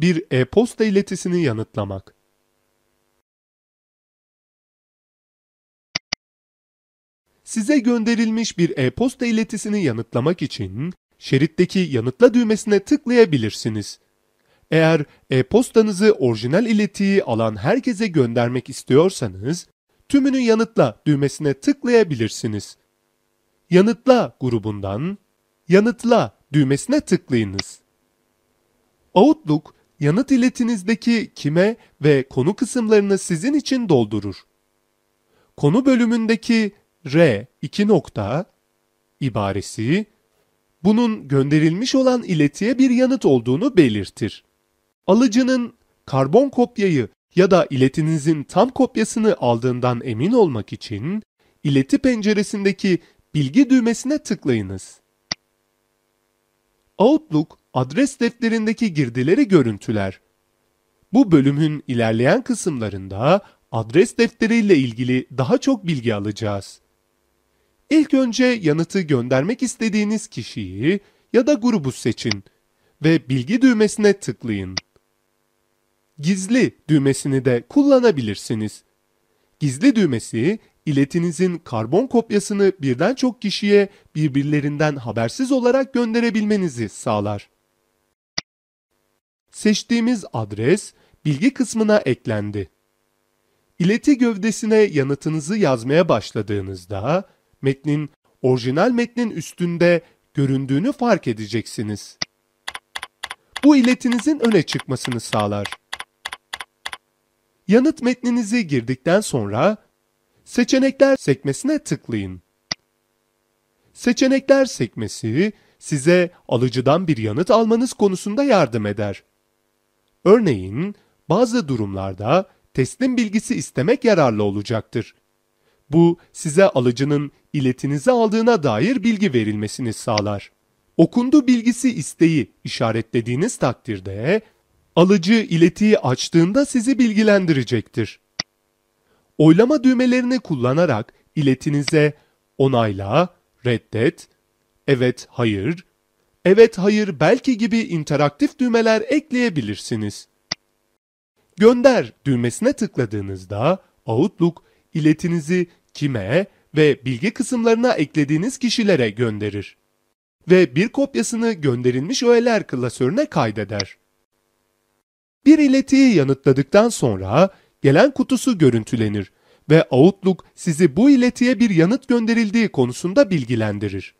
Bir e-posta iletisini yanıtlamak. Size gönderilmiş bir e-posta iletisini yanıtlamak için şeritteki yanıtla düğmesine tıklayabilirsiniz. Eğer e-postanızı orijinal iletiyi alan herkese göndermek istiyorsanız, tümünü yanıtla düğmesine tıklayabilirsiniz. Yanıtla grubundan yanıtla düğmesine tıklayınız. Outlook yanıt iletinizdeki kime ve konu kısımlarını sizin için doldurur. Konu bölümündeki R 2 nokta ibaresi bunun gönderilmiş olan iletiye bir yanıt olduğunu belirtir. Alıcının karbon kopyayı ya da iletinizin tam kopyasını aldığından emin olmak için ileti penceresindeki bilgi düğmesine tıklayınız. Outlook adres defterindeki girdileri görüntüler. Bu bölümün ilerleyen kısımlarında adres defteriyle ilgili daha çok bilgi alacağız. İlk önce yanıtı göndermek istediğiniz kişiyi ya da grubu seçin ve bilgi düğmesine tıklayın. Gizli düğmesini de kullanabilirsiniz. Gizli düğmesi iletinizin karbon kopyasını birden çok kişiye birbirlerinden habersiz olarak gönderebilmenizi sağlar. Seçtiğimiz adres bilgi kısmına eklendi. İleti gövdesine yanıtınızı yazmaya başladığınızda metnin orijinal metnin üstünde göründüğünü fark edeceksiniz. Bu iletinizin öne çıkmasını sağlar. Yanıt metninizi girdikten sonra seçenekler sekmesine tıklayın. Seçenekler sekmesi size alıcıdan bir yanıt almanız konusunda yardım eder. Örneğin bazı durumlarda teslim bilgisi istemek yararlı olacaktır. Bu size alıcının iletinizi aldığına dair bilgi verilmesini sağlar. Okundu bilgisi isteği işaretlediğiniz takdirde alıcı iletiyi açtığında sizi bilgilendirecektir. Oylama düğmelerini kullanarak iletinize onayla, reddet, evet, hayır, evet, hayır, belki gibi interaktif düğmeler ekleyebilirsiniz. Gönder düğmesine tıkladığınızda Outlook iletinizi kime ve bilgi kısımlarına eklediğiniz kişilere gönderir ve bir kopyasını gönderilmiş öğeler klasörüne kaydeder. Bir iletiyi yanıtladıktan sonra gelen kutusu görüntülenir ve Outlook sizi bu iletiye bir yanıt gönderildiği konusunda bilgilendirir.